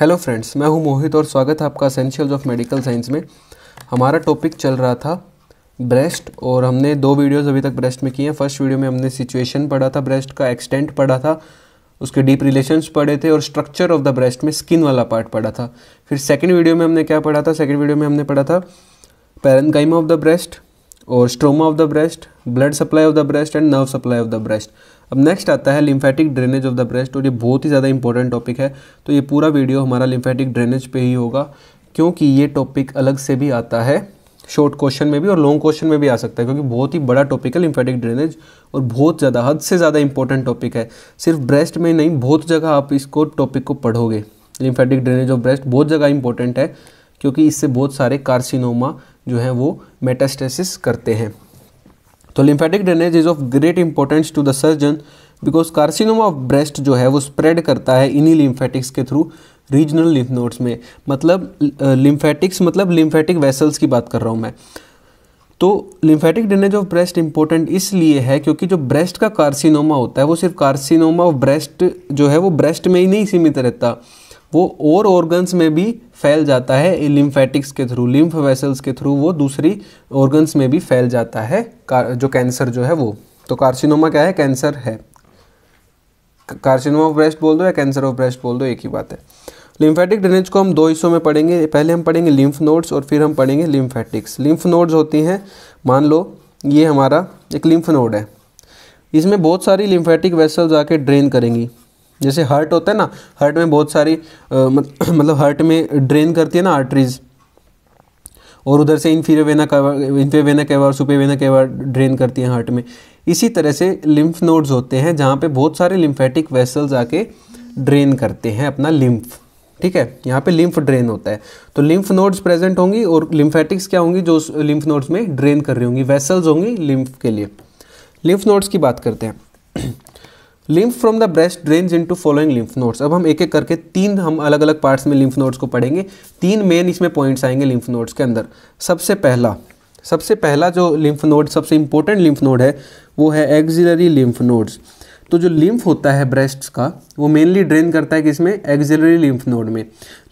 hello friends मैं हूं मोहित और स्वागत है आपका असेंशियल्स ऑफ मेडिकल साइंस में हमारा टॉपिक चल रहा था ब्रेस्ट और हमने दो वीडियोस अभी तक ब्रेस्ट में किए हैं फर्स्ट वीडियो में हमने सिचुएशन पढ़ा था ब्रेस्ट का एक्सटेंट पढ़ा था उसके डीप रिलेशंस पढ़े थे और स्ट्रक्चर ऑफ द ब्रेस्ट में स्किन वाला पार्ट पढ़ा था फिर सेकेंड वीडियो में हमने क्या पढ़ा था सेकेंड वीडियो में हमने पढ़ा था पैरनकाइमा ऑफ द ब्रेस्ट और stroma of the breast blood supply of the breast and nerve supply of the breast अब नेक्स्ट आता है lymphatic drainage of the breast और ये बहुत ही ज़्यादा इंपॉर्टेंट टॉपिक है तो ये पूरा वीडियो हमारा लिम्फेटिक ड्रेनेज पे ही होगा क्योंकि ये टॉपिक अलग से भी आता है शॉर्ट क्वेश्चन में भी और लॉन्ग क्वेश्चन में भी आ सकता है क्योंकि बहुत ही बड़ा टॉपिक है लिम्फेटिक ड्रेनेज और बहुत ज़्यादा हद से ज़्यादा इंपॉर्टेंट टॉपिक है सिर्फ ब्रेस्ट में नहीं बहुत जगह आप इसको टॉपिक को पढ़ोगे लिम्फेटिक ड्रेनेज ऑफ ब्रेस्ट बहुत जगह इंपॉर्टेंट है क्योंकि इससे बहुत सारे कार्सिनोमा जो हैं वो मेटास्टेसिस करते हैं तो lymphatic drainage is of great importance to the surgeon because carcinoma of breast जो है वो स्प्रेड करता है इन्हीं लिम्फेटिक्स के थ्रू रीजनल लिम्फ नोड्स में मतलब लिम्फेटिक्स मतलब लिम्फेटिक वेसल्स की बात कर रहा हूँ मैं तो lymphatic drainage of breast important इसलिए है क्योंकि जो ब्रेस्ट का कार्सिनोमा होता है वो सिर्फ कार्सिनोमा ऑफ ब्रेस्ट जो है वो ब्रेस्ट में ही नहीं सीमित रहता वो और ऑर्गन्स में भी फैल जाता है लिम्फेटिक्स के थ्रू लिम्फ वेसल्स के थ्रू वो दूसरी ऑर्गन्स में भी फैल जाता है जो कैंसर जो है वो तो कार्सिनोमा क्या है कैंसर है कार्सिनोमा ऑफ ब्रेस्ट बोल दो या कैंसर ऑफ ब्रेस्ट बोल दो एक ही बात है लिम्फेटिक ड्रेनेज को हम दो हिस्सों में पढ़ेंगे पहले हम पढ़ेंगे लिम्फ नोड्स और फिर हम पढ़ेंगे लिम्फेटिक्स लिम्फ नोड्स होती हैं मान लो ये हमारा एक लिम्फ नोड है इसमें बहुत सारी लिम्फेटिक वेसल्स आके ड्रेन करेंगी जैसे हर्ट होता है ना हर्ट में बहुत सारी मतलब हर्ट में ड्रेन करती है ना आर्टरीज़ और उधर से inferior vena cava inferior vena cava super vena cava drain करती है हार्ट में इसी तरह से लिम्फ नोड्स होते हैं जहाँ पे बहुत सारे लिम्फेटिक वेसल्स आके ड्रेन करते हैं अपना लिम्फ ठीक है यहाँ पे लिम्फ ड्रेन होता है तो लिम्फ नोड्स प्रेजेंट होंगी और लिम्फेटिक्स क्या होंगी जो लिम्फ नोड्स में ड्रेन कर रही होंगी वेसल्स होंगी लिम्फ के लिए लिम्फ नोड्स की बात करते हैं lymph from the breast drains into following lymph nodes अब हम एक एक करके तीन हम अलग अलग पार्ट्स में लिम्फ नोड्स को पढ़ेंगे तीन मेन इसमें पॉइंट्स आएंगे लिम्फ नोड्स के अंदर सबसे पहला सबसे पहला जो लिम्फ नोड सबसे इंपॉर्टेंट लिम्फ नोड है वो है एक्जिलरी लिम्फ नोड्स तो जो लिम्फ होता है ब्रेस्ट का वो मेनली ड्रेन करता है किसमें एक्जिलरी लिम्फ नोड में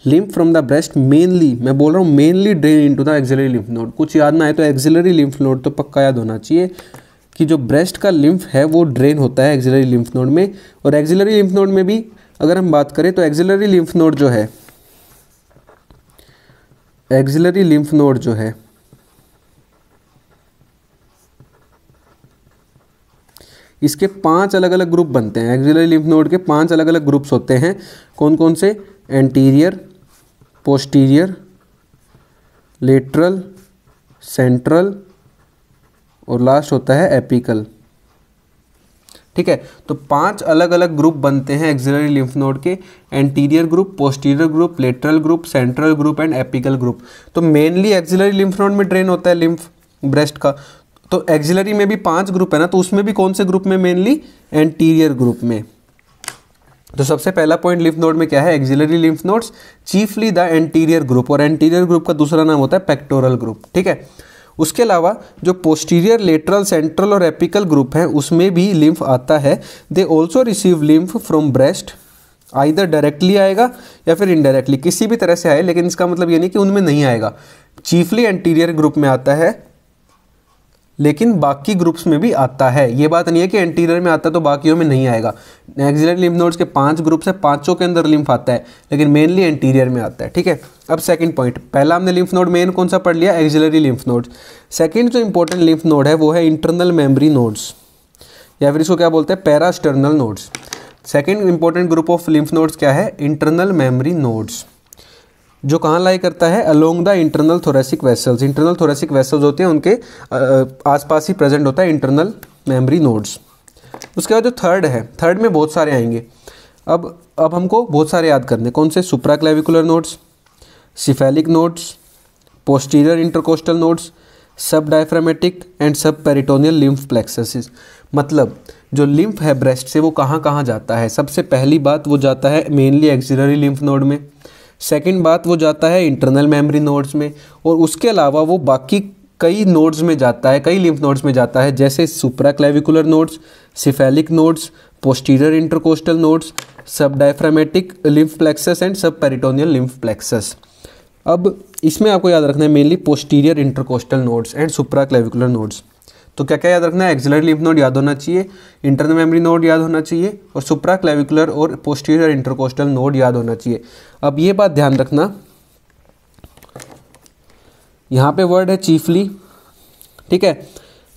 lymph from the breast mainly मैं बोल रहा हूँ mainly drain into the axillary lymph node कुछ याद ना आए तो एक्जिलरी लिम्फ नोड तो पक्का याद होना चाहिए कि जो ब्रेस्ट का लिम्फ है वो ड्रेन होता है एक्जिलरी लिम्फ नोड में और एक्जिलरी लिम्फ नोड में भी अगर हम बात करें तो एक्जिलरी लिम्फ नोड जो है एक्जिलरी लिम्फ नोड जो है इसके पांच अलग अलग ग्रुप बनते हैं एक्जिलरी लिम्फ नोड के पांच अलग अलग ग्रुप्स होते हैं कौन कौन से एंटीरियर पोस्टीरियर लेटरल सेंट्रल और लास्ट होता है एपिकल ठीक है तो पांच अलग अलग ग्रुप बनते हैं एक्जिलरी लिम्फ नोड के anterior group posterior group lateral group central group and apical group तो मेनली एक्जिलरी लिम्फ नोड में ड्रेन होता है लिम्फ ब्रेस्ट का तो एक्जिलरी में भी पांच ग्रुप है ना तो उसमें भी कौन से ग्रुप में मेनली एंटीरियर ग्रुप में तो सबसे पहला पॉइंट लिम्फ नोड में क्या है axillary lymph nodes chiefly the anterior group और एंटीरियर ग्रुप का दूसरा नाम होता है पेक्टोरल ग्रुप ठीक है उसके अलावा जो पोस्टीरियर लेटरल सेंट्रल और एपिकल ग्रुप हैं उसमें भी लिम्फ आता है they also receive lymph from breast either directly आएगा या फिर इनडायरेक्टली किसी भी तरह से आए लेकिन इसका मतलब ये नहीं कि उनमें नहीं आएगा चीफली एंटीरियर ग्रुप में आता है लेकिन बाकी ग्रुप्स में भी आता है ये बात नहीं है कि एंटीरियर में आता है तो बाकियों में नहीं आएगा एक्सिलरी लिम्फ नोड्स के पांच ग्रुप्स हैं पांचों के अंदर लिम्फ आता है लेकिन मेनली एंटीरियर में आता है ठीक है अब सेकंड पॉइंट पहला हमने लिम्फ नोड मेन कौन सा पढ़ लिया एक्जिलरी लिम्फ नोड सेकेंड जो इंपॉर्टेंट लिम्फ नोड है वो है इंटरनल मेमरी नोड्स या फिर इसको क्या बोलते हैं parasternal nodes second important group of lymph nodes क्या है इंटरनल मेमरी नोड्स जो कहाँ लाई करता है along the internal thoracic vessels internal thoracic vessels होते हैं उनके आसपास ही प्रेजेंट होता है इंटरनल मेमोरी नोड्स उसके बाद जो थर्ड है थर्ड में बहुत सारे आएंगे अब अब हमको बहुत सारे याद करने कौन से supraclavicular nodes cephalic nodes posterior intercostal nodes subdiaphragmatic and subperitoneal lymph plexuses मतलब जो लिम्फ है ब्रेस्ट से वो कहाँ कहाँ जाता है सबसे पहली बात वो जाता है मेनली एक्सिलरी लिम्फ नोड में सेकंड बात वो जाता है इंटरनल मेमोरी नोड्स में और उसके अलावा वो बाकी कई नोड्स में जाता है कई लिम्फ नोड्स में जाता है जैसे supraclavicular nodes cephalic nodes posterior intercostal nodes subdiaphragmatic lymph plexus and subperitoneal lymph plexus अब इसमें आपको याद रखना है mainly posterior intercostal nodes and supraclavicular nodes तो क्या क्या याद रखना है एक्जिलर लिम्फ नोड याद होना चाहिए इंटरनल मेमोरी नोड याद होना चाहिए और सुप्रा क्लेविकुलर और पोस्टीरियर इंटरकोस्टल नोड याद होना चाहिए अब ये बात ध्यान रखना यहाँ पे वर्ड है चीफली ठीक है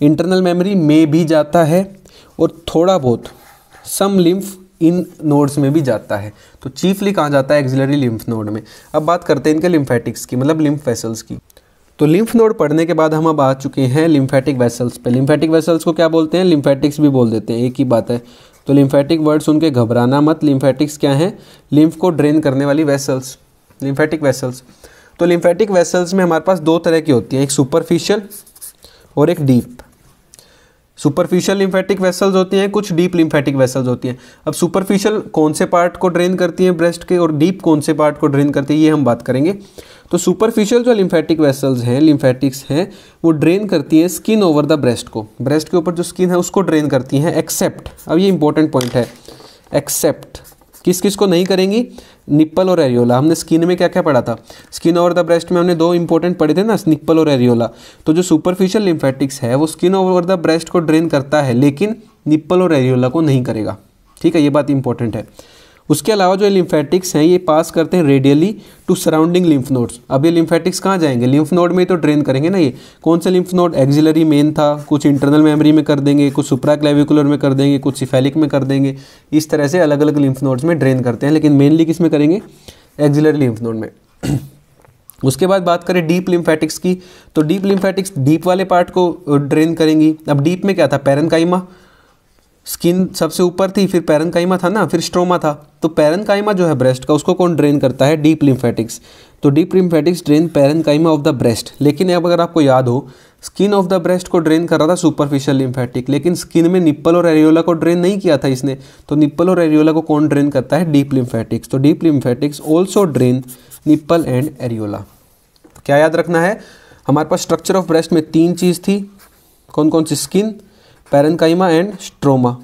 इंटरनल मेमोरी में भी जाता है और थोड़ा बहुत सम लिम्फ इन नोड्स में भी जाता है तो चीफली कहाँ जाता है एक्जिलरी लिम्फ नोड में अब बात करते हैं इनके लिम्फेटिक्स की मतलब लिम्फ वेसल्स की तो लिम्फ नोड पढ़ने के बाद हम अब आ चुके हैं लिम्फेटिक वेसल्स पे लिम्फेटिक वेसल्स को क्या बोलते हैं लिम्फेटिक्स भी बोल देते हैं एक ही बात है तो लिम्फेटिक वर्ड सुन के घबराना मत लिम्फेटिक्स क्या है लिम्फ को ड्रेन करने वाली वेसल्स लिम्फेटिक वेसल्स तो लिम्फेटिक वेसल्स में हमारे पास दो तरह की होती हैं एक सुपरफिशियल और एक डीप सुपरफिशियल लिम्फेटिक वेसल्स होती हैं कुछ डीप लिम्फेटिक वेसल्स होती हैं अब सुपरफिशियल कौन से पार्ट को ड्रेन करती हैं ब्रेस्ट के और डीप कौन से पार्ट को ड्रेन करती है ये हम बात करेंगे तो सुपरफिशियल जो लिम्फेटिक वेसल्स हैं लिम्फेटिक्स हैं वो ड्रेन करती हैं स्किन ओवर द ब्रेस्ट को ब्रेस्ट के ऊपर जो स्किन है उसको ड्रेन करती हैं एक्सेप्ट अब ये इंपॉर्टेंट पॉइंट है एक्सेप्ट किस किस को नहीं करेंगी निप्पल और एरियोला हमने स्किन में क्या क्या पढ़ा था स्किन ओवर द ब्रेस्ट में हमने दो इंपॉर्टेंट पढ़े थे ना निप्पल और एरियोला तो जो सुपरफिशियल लिम्फेटिक्स है वो स्किन ओवर द ब्रेस्ट को ड्रेन करता है लेकिन निप्पल और एरियोला को नहीं करेगा ठीक है ये बात इंपॉर्टेंट है उसके अलावा जो लिम्फेटिक्स हैं ये पास करते हैं radially to surrounding lymph nodes अब ये लिम्फेटिक्स कहाँ जाएंगे लिम्फ नोड में ही तो ड्रेन करेंगे ना ये कौन सा लिम्फ नोड एक्जिलरी मेन था कुछ इंटरनल मेमोरी में कर देंगे कुछ सुप्रा क्लेविकुलर में कर देंगे कुछ सिफेलिक में कर देंगे इस तरह से अलग अलग लिम्फ नोड्स में ड्रेन करते हैं लेकिन मेनली किस में करेंगे एक्जिलरी लिम्फ नोड में उसके बाद बात करें डीप लिम्फेटिक्स की तो डीप लिम्फेटिक्स डीप वाले पार्ट को ड्रेन करेंगी अब डीप में क्या था पैरनकाइमा स्किन सबसे ऊपर थी फिर पैरन काइमा था ना फिर स्ट्रोमा था तो पैरन काइमा जो है ब्रेस्ट का उसको कौन ड्रेन करता है डीप लिम्फेटिक्स तो deep lymphatics drain parenchyma of the breast लेकिन अब अगर आपको याद हो स्किन ऑफ द ब्रेस्ट को ड्रेन कर रहा था सुपरफिशियल लिम्फेटिक लेकिन स्किन में निप्पल और एरियोला को ड्रेन नहीं किया था इसने तो निप्पल और एरियोला को कौन ड्रेन करता है डीप लिम्फेटिक्स तो deep lymphatics also drain nipple and areola तो क्या याद रखना है हमारे पास स्ट्रक्चर ऑफ ब्रेस्ट में तीन चीज़ थी कौन कौन सी स्किन पैरनकाइमा एंड स्ट्रोमा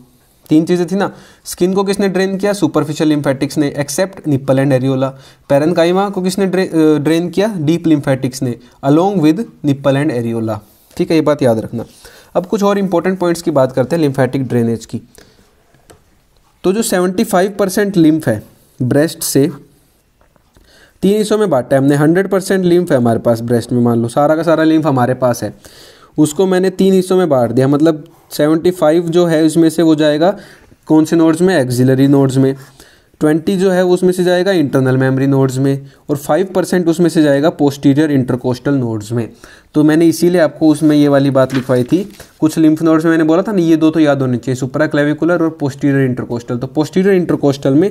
तीन चीज़ें थी ना स्किन को किसने ड्रेन किया सुपरफिशियल लिम्फेटिक्स ने except nipple and areola parenchyma को किसने ड्रेन किया डीप लिम्फेटिक्स ने along with nipple and areola ठीक है ये बात याद रखना अब कुछ और इंपॉर्टेंट पॉइंट्स की बात करते हैं लिम्फेटिक ड्रेनेज की तो जो 75 परसेंट लिम्फ है ब्रेस्ट से तीन हिस्सों में बांटा है हमने 100 परसेंट लिम्फ है हमारे पास ब्रेस्ट में मान लो सारा का सारा लिम्फ हमारे पास है उसको मैंने तीन हिस्सों में बांट दिया मतलब सेवेंटी फाइव जो है उसमें से वो जाएगा कौन से नोड्स में एक्जिलरी नोड्स में ट्वेंटी जो है उसमें से जाएगा इंटरनल मेमोरी नोड्स में और फाइव परसेंट उसमें से जाएगा पोस्टीरियर इंटरकोस्टल नोड्स में तो मैंने इसीलिए आपको उसमें ये वाली बात लिखवाई थी कुछ लिम्फ नोड्स में मैंने बोला था ना ये दो तो याद होने चाहिए सुपरा क्लेविकुलर और पोस्टीरियर इंटरकोस्टल तो पोस्टीरियर इंटरकोस्टल में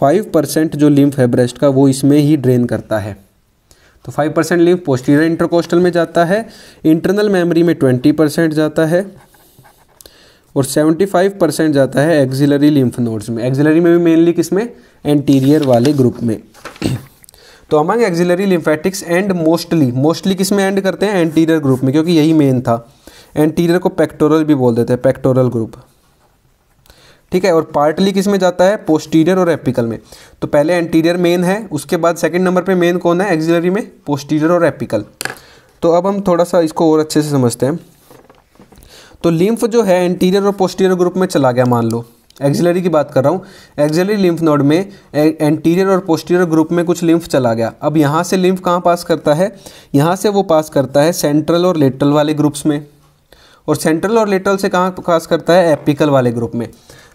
फाइव परसेंट जो लिम्फ है ब्रेस्ट का वो इसमें ही ड्रेन करता है तो five percent lymph posterior intercostal में जाता है इंटरनल मेमोरी में ट्वेंटी परसेंट जाता है और सेवेंटी फाइव परसेंट जाता है एक्जिलरी लिम्फ नोड्स में एक्जिलरी में भी मेनली किस में एंटीरियर वाले ग्रुप में तो among axillary lymphatics and mostly mostly किस में एंड करते हैं एंटीरियर ग्रुप में क्योंकि यही मेन था एंटीरियर को पेक्टोरल भी बोल देते हैं पेक्टोरल ग्रुप ठीक है और पार्टली किस में जाता है पोस्टीरियर और एपिकल में तो पहले एंटीरियर मेन है उसके बाद सेकंड नंबर पे मेन कौन है एक्जिलरी में पोस्टीरियर और एपिकल तो अब हम थोड़ा सा इसको और अच्छे से समझते हैं तो लिम्फ जो है एंटीरियर और पोस्टीरियर ग्रुप में चला गया मान लो एक्जिलरी की बात कर रहा हूँ एक्जिलरी लिम्फ नोड में एंटीरियर और पोस्टीरियर ग्रुप में कुछ लिम्फ चला गया अब यहाँ से लिम्फ कहाँ पास करता है यहाँ से वो पास करता है सेंट्रल और लेटरल वाले ग्रुप्स में और सेंट्रल और लेटरल से कहाँ पास करता है एपिकल वाले ग्रुप में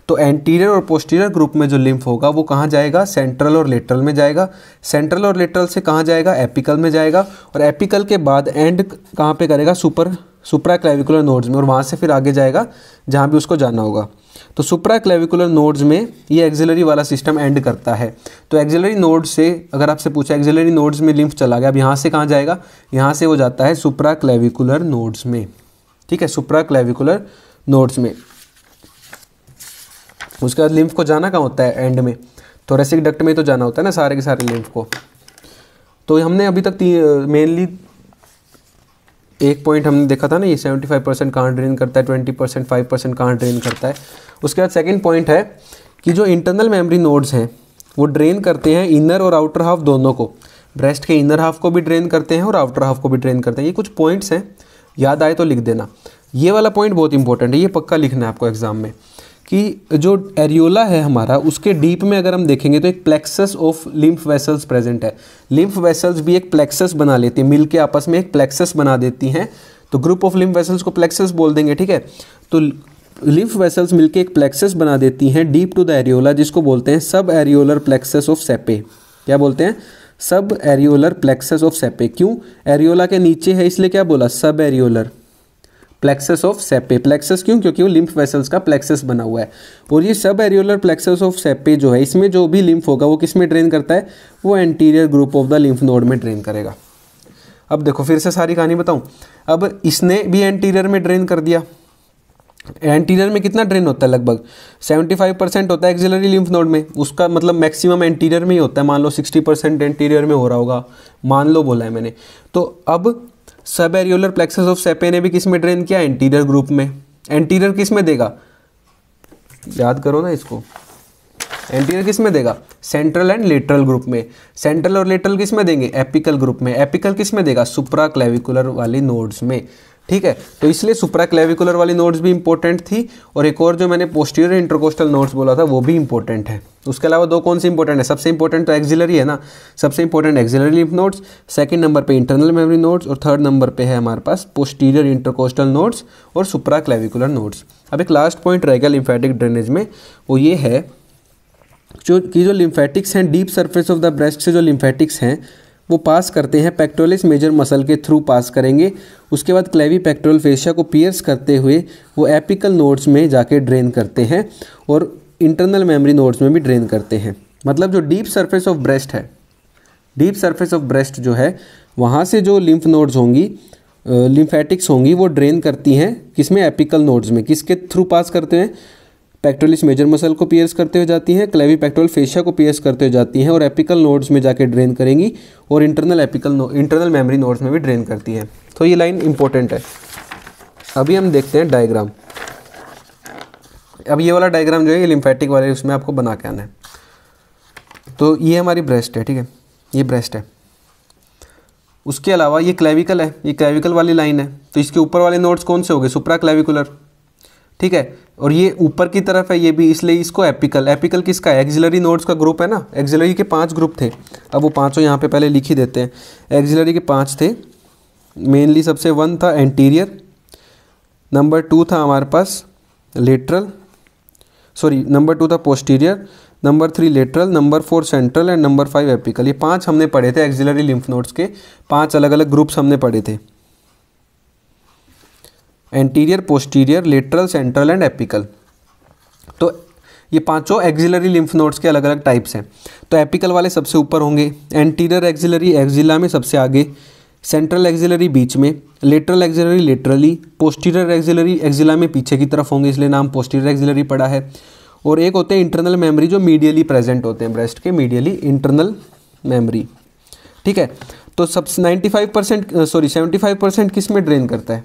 तो एंटीरियर और पोस्टीरियर ग्रुप में जो लिम्फ होगा वो कहाँ जाएगा सेंट्रल और लेटरल में जाएगा सेंट्रल और लेटरल से कहाँ जाएगा एपिकल में जाएगा और एपिकल के बाद एंड कहाँ पे करेगा सुपर सुपरा क्लेविकुलर नोड्स में और वहाँ से फिर आगे जाएगा जहाँ भी उसको जाना होगा तो सुपरा क्लेविकुलर नोड्स में ये एक्जिलरी वाला सिस्टम एंड करता है तो एक्जिलरी नोड से अगर आपसे पूछा एक्जिलरी नोड्स में लिम्फ चला गया अब यहाँ से कहाँ जाएगा यहाँ से वो जाता है सुपरा क्लेविकुलर नोड्स में ठीक है सुपरा क्लेविकुलर नोड्स में उसके बाद लिम्फ को जाना कहाँ होता है एंड में थोरेसिक डक्ट में तो जाना होता है ना सारे के सारे लिम्फ को तो हमने अभी तक मेनली एक पॉइंट हमने देखा था ना ये सेवेंटी फाइव परसेंट कहाँ ड्रेन करता है ट्वेंटी परसेंट फाइव परसेंट कहाँ ड्रेन करता है उसके बाद सेकेंड पॉइंट है कि जो इंटरनल मेमोरी नोड्स हैं वो ड्रेन करते हैं इनर और आउटर हाफ दोनों को ब्रेस्ट के इनर हाफ को भी ड्रेन करते हैं और आउटर हाफ को भी ड्रेन करते हैं ये कुछ पॉइंट्स हैं याद आए तो लिख देना ये वाला पॉइंट बहुत इंपॉर्टेंट है ये पक्का लिखना है आपको एग्जाम में कि जो एरियोला है हमारा उसके डीप में अगर हम देखेंगे तो एक plexus of lymph vessels present है लिम्फ वेसल्स भी एक प्लेक्सस बना लेती हैं मिल के आपस में एक प्लेक्सस बना देती हैं तो ग्रुप ऑफ लिम्फ वेसल्स को प्लेक्सस बोल देंगे ठीक है तो लिम्फ वेसल्स मिलके एक प्लेक्सस बना देती हैं डीप टू द एरियोला जिसको बोलते हैं सब एरियोलर प्लेक्सस ऑफ सेपे क्या बोलते हैं सब एरियोलर प्लेक्सस ऑफ सेपे क्यों एरियोला के नीचे है इसलिए क्या बोला subareolar plexus of Sappey plexus क्यों क्योंकि वो लिम्फ वेसल्स का प्लेक्सस बना हुआ है और ये सब एरियोलर प्लेक्सस ऑफ सेपे जो है इसमें जो भी लिम्फ होगा वो किस में ड्रेन करता है वो anterior group of the lymph node में ड्रेन करेगा अब देखो फिर से सारी कहानी बताऊँ अब इसने भी एंटीरियर में ड्रेन कर दिया एंटीरियर में कितना ड्रेन होता है लगभग 75 परसेंट होता है एक्जिलरी लिम्फ नोड में उसका मतलब मैक्सिमम एंटीरियर में ही होता है मान लो 60 परसेंट एंटीरियर में हो रहा होगा मान लो बोला है मैंने तो अब सब एरियोलर प्लेक्सस ऑफ सेपे ने भी किस में ड्रेन किया एंटीरियर ग्रुप में एंटीरियर किस में देगा याद करो ना इसको एंटीरियर किस में देगा सेंट्रल एंड लेटरल ग्रुप में सेंट्रल और लेटरल किस में देंगे एपिकल ग्रुप में एपिकल किस में देगा सुप्रा क्लेविकुलर वाली नोड्स में ठीक है तो इसलिए सुपरा क्लेविकुलर वाली नोट्स भी इंपॉर्टेंट थी और एक और जो मैंने पोस्टीरियर इंटरकोस्टल नोट्स बोला था वो भी इंपॉर्टेंट है उसके अलावा दो कौन से इंपॉर्टेंट है सबसे इंपॉर्टेंट तो एक्जिलरी है ना सबसे important axillary lymph nodes second number पे इंटरनल मेमोरी नोट्स और थर्ड नंबर पे है हमारे पास पोस्टीरियर इंटरकोस्टल नोट्स और सुप्रा क्लेविकुलर नोट्स अब एक लास्ट पॉइंट रहेगा लिम्फेटिक ड्रेनेज में वो ये है जो कि जो लिम्फेटिक्स हैं deep surface of the breast से जो लिम्फेटिक्स हैं वो पास करते हैं पेक्टोलिस मेजर मसल के थ्रू पास करेंगे उसके बाद क्लेवी पेक्टोरल फेशिया को पियर्स करते हुए वो एपिकल नोड्स में जाके ड्रेन करते हैं और इंटरनल मेमोरी नोड्स में भी ड्रेन करते हैं मतलब जो डीप सरफेस ऑफ ब्रेस्ट है डीप सरफेस ऑफ ब्रेस्ट जो है वहाँ से जो लिम्फ नोड्स होंगी लिम्फेटिक्स होंगी वो ड्रेन करती हैं किसमें एपिकल नोड्स में किसके थ्रू पास करते हैं पेक्टोलिस मेजर मसल को पियर्स करते हुए जाती हैं क्लेवी पेक्टोल फेशिया को पियर्स करते हुए जाती हैं और एपिकल नोड्स में जाके ड्रेन करेंगी और internal apical internal mammary nodes में भी ड्रेन करती है तो ये लाइन इंपॉर्टेंट है अभी हम देखते हैं डायग्राम अब ये वाला डायग्राम जो है ये लिम्फेटिक वाले उसमें आपको बना के आना है तो ये हमारी ब्रेस्ट है ठीक है ये ब्रेस्ट है उसके अलावा ये क्लेविकल है ये क्लेविकल वाली लाइन है तो इसके ऊपर वाले नोट्स कौन से हो गए सुप्रा क्लेविकुलर ठीक है और ये ऊपर की तरफ है ये भी इसलिए इसको एपिकल एपिकल किसका है एक्जिलरी नोड्स का ग्रुप है ना एक्जिलरी के पांच ग्रुप थे अब वो पांचों यहाँ पे पहले लिख ही देते हैं एक्जिलरी के पांच थे मेनली सबसे वन था एंटीरियर नंबर टू था हमारे पास लेटरल सॉरी नंबर टू था posterior number three lateral number four central and number five apical ये पाँच हमने पढ़े थे एक्जिलरी लिम्फ नोड्स के पाँच अलग अलग ग्रुप्स हमने पढ़े थे anterior posterior lateral central and apical तो ये पांचों एक्जिलरी लिम्फ नोड्स के अलग अलग टाइप्स हैं तो एपिकल वाले सबसे ऊपर होंगे एंटीरियर एक्जिलरी एक्जिला में सबसे आगे सेंट्रल एक्जिलरी बीच में lateral axillary laterally posterior axillary axilla में पीछे की तरफ होंगे इसलिए नाम पोस्टीरियर एक्जिलरी पड़ा है और एक होते हैं इंटरनल मेमोरी जो मीडियली प्रेजेंट होते हैं ब्रेस्ट के मीडियली इंटरनल मेमोरी ठीक है तो सब five percent sorry five percent किस में ड्रेन करता है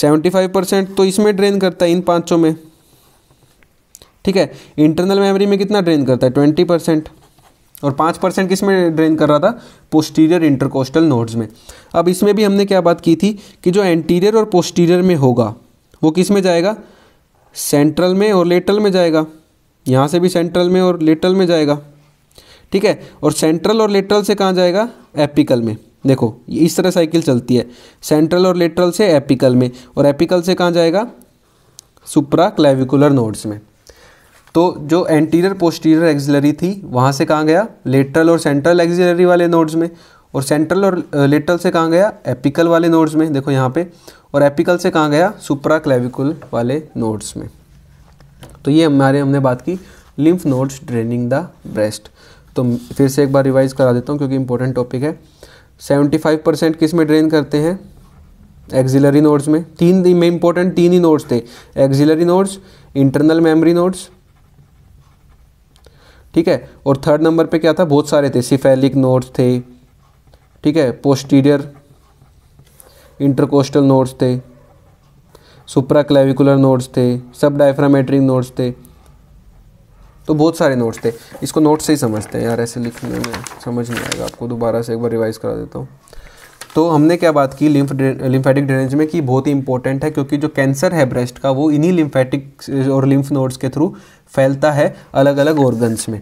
सेवेंटी फाइव परसेंट तो इसमें ड्रेन करता है इन पाँचों में ठीक है इंटरनल मेमोरी में कितना ड्रेन करता है ट्वेंटी परसेंट और पाँच परसेंट किस में ड्रेन कर रहा था पोस्टीरियर इंटरकोस्टल नोड्स में अब इसमें भी हमने क्या बात की थी कि जो एंटीरियर और पोस्टीरियर में होगा वो किस में जाएगा सेंट्रल में और लेटल में जाएगा यहाँ से भी सेंट्रल में और लेटल में जाएगा ठीक है और सेंट्रल और लेटरल से कहाँ जाएगा एपिकल में देखो ये इस तरह साइकिल चलती है सेंट्रल और लेटरल से एपिकल में और एपिकल से कहाँ जाएगा सुप्रा क्लेविकुलर नोड्स में तो जो एंटीरियर पोस्टीरियर एक्जिलरी थी वहाँ से कहाँ गया लेटरल और सेंट्रल एक्जिलरी वाले नोड्स में और सेंट्रल और लेटरल से कहाँ गया एपिकल वाले नोड्स में देखो यहाँ पे और एपिकल से कहाँ गया सुप्रा क्लेविकुल वाले नोड्स में तो ये हमारे हमने बात की lymph nodes draining the breast तो फिर से एक बार रिवाइज करा देता हूँ क्योंकि इंपॉर्टेंट टॉपिक है सेवेंटी फाइव परसेंट किस में ड्रेन करते हैं एक्जिलरी नोड्स में तीन में इंपॉर्टेंट तीन ही नोड्स थे axillary nodes internal mammary nodes ठीक है और थर्ड नंबर पे क्या था बहुत सारे थे सिफेलिक नोड्स थे ठीक है पोस्टीरियर इंटरकोस्टल नोड्स थे सुप्रा क्लेविकुलर नोड्स थे सब डायफ्रामेट्रिक नोड्स थे तो बहुत सारे नोट्स थे इसको नोट से ही समझते हैं यार ऐसे लिखने में समझ नहीं आएगा आपको दोबारा से एक बार रिवाइज़ करा देता हूँ तो हमने क्या बात की लिम्फ लिम्फेटिक ड्रेनेज में कि बहुत ही इंपॉर्टेंट है क्योंकि जो कैंसर है ब्रेस्ट का वो इन्हीं लिम्फेटिक और लिम्फ नोड्स के थ्रू फैलता है अलग अलग ऑर्गन्स में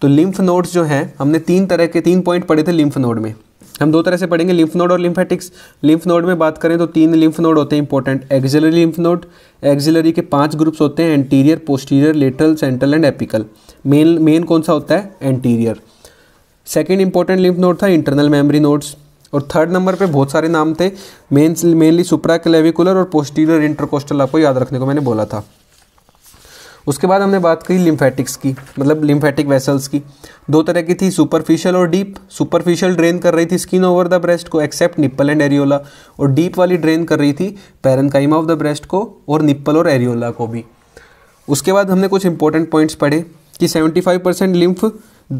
तो लिम्फ नोड्स जो हैं हमने तीन तरह के तीन पॉइंट पढ़े थे लिम्फ नोड में हम दो तरह से पढ़ेंगे लिम्फ नोड और लिम्फेटिक्स लिम्फ नोड में बात करें तो तीन लिम्फ नोड होते हैं important axillary lymph node axillary के पांच ग्रुप्स होते हैं anterior posterior lateral central and apical main main कौन सा होता है anterior second important lymph node था इंटरनल मेमरी नोड्स और थर्ड नंबर पे बहुत सारे नाम थे मेन मेनली सुप्रा क्लेविकुलर और पोस्टीरियर इंटरकोस्टल आपको याद रखने को मैंने बोला था उसके बाद हमने बात की लिम्फेटिक्स की मतलब लिम्फेटिक वेसल्स की दो तरह की थी सुपरफिशियल और डीप सुपरफिशियल ड्रेन कर रही थी स्किन ओवर द ब्रेस्ट को एक्सेप्ट निप्पल एंड एरियोला और डीप वाली ड्रेन कर रही थी पैरनकाइमा ऑफ द ब्रेस्ट को और निप्पल और एरियोला को भी उसके बाद हमने कुछ इंपॉर्टेंट पॉइंट्स पढ़े कि 75 परसेंट लिम्फ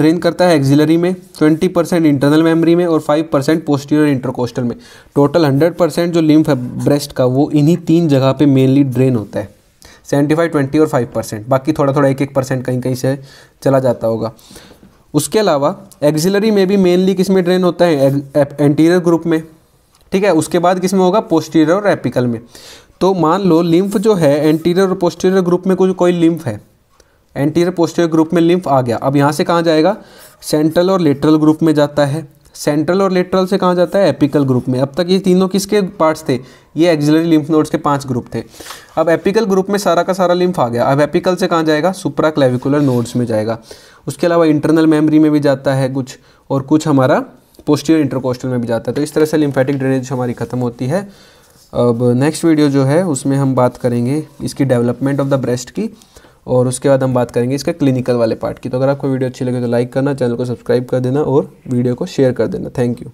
ड्रेन करता है एक्जिलरी में 20 परसेंट इंटरनल मेमोरी में और 5 परसेंट पोस्टीरियर इंटरकोस्टल में टोटल 100 परसेंट जो लिम्फ है ब्रेस्ट का वो इन्हीं तीन जगह पे मेनली ड्रेन होता है सेवेंटी फाइव ट्वेंटी और फाइव परसेंट बाकी थोड़ा थोड़ा एक एक परसेंट कहीं कहीं से चला जाता होगा उसके अलावा एक्जिलरी में भी मेनली किस में ड्रेन होता है एंटीरियर ग्रुप में ठीक है उसके बाद किस में होगा पोस्टीरियर और एपिकल में तो मान लो लिम्फ जो है एंटीरियर और पोस्टीरियर ग्रुप में कुछ कोई लिम्फ है एंटीरियर पोस्टीरियर ग्रुप में लिम्फ आ गया अब यहाँ से कहाँ जाएगा सेंट्रल और लेटरल ग्रुप में जाता है सेंट्रल और लेटरल से कहाँ जाता है एपिकल ग्रुप में अब तक ये तीनों किसके पार्ट्स थे ये एक्जिलरी लिम्फ नोड्स के पांच ग्रुप थे अब एपिकल ग्रुप में सारा का सारा लिम्फ आ गया अब एपिकल से कहाँ जाएगा सुप्रा क्लेविकुलर नोड्स में जाएगा उसके अलावा इंटरनल मेमरी में भी जाता है कुछ और कुछ हमारा पोस्टियर इंटरकोस्टल में भी जाता है तो इस तरह से लिम्फेटिक ड्रेनेज हमारी ख़त्म होती है अब नेक्स्ट वीडियो जो है उसमें हम बात करेंगे इसकी डेवलपमेंट ऑफ द ब्रेस्ट की और उसके बाद हम बात करेंगे इसके क्लिनिकल वाले पार्ट की तो अगर आपको वीडियो अच्छी लगे तो लाइक करना चैनल को सब्सक्राइब कर देना और वीडियो को शेयर कर देना थैंक यू